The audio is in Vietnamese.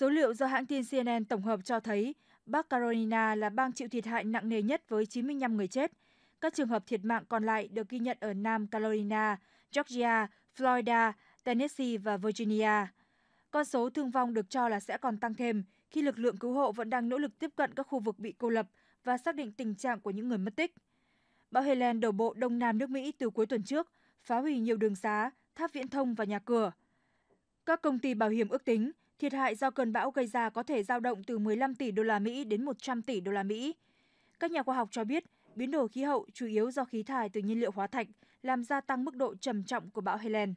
Số liệu do hãng tin CNN tổng hợp cho thấy Bắc Carolina là bang chịu thiệt hại nặng nề nhất với 95 người chết. Các trường hợp thiệt mạng còn lại được ghi nhận ở Nam Carolina, Georgia, Florida, Tennessee và Virginia. Con số thương vong được cho là sẽ còn tăng thêm khi lực lượng cứu hộ vẫn đang nỗ lực tiếp cận các khu vực bị cô lập và xác định tình trạng của những người mất tích. Bão Helen đổ bộ đông nam nước Mỹ từ cuối tuần trước, phá hủy nhiều đường xá, tháp viễn thông và nhà cửa. Các công ty bảo hiểm ước tính Thiệt hại do cơn bão gây ra có thể dao động từ 15 tỷ đô la Mỹ đến 100 tỷ đô la Mỹ. Các nhà khoa học cho biết, biến đổi khí hậu chủ yếu do khí thải từ nhiên liệu hóa thạch làm gia tăng mức độ trầm trọng của bão Helen.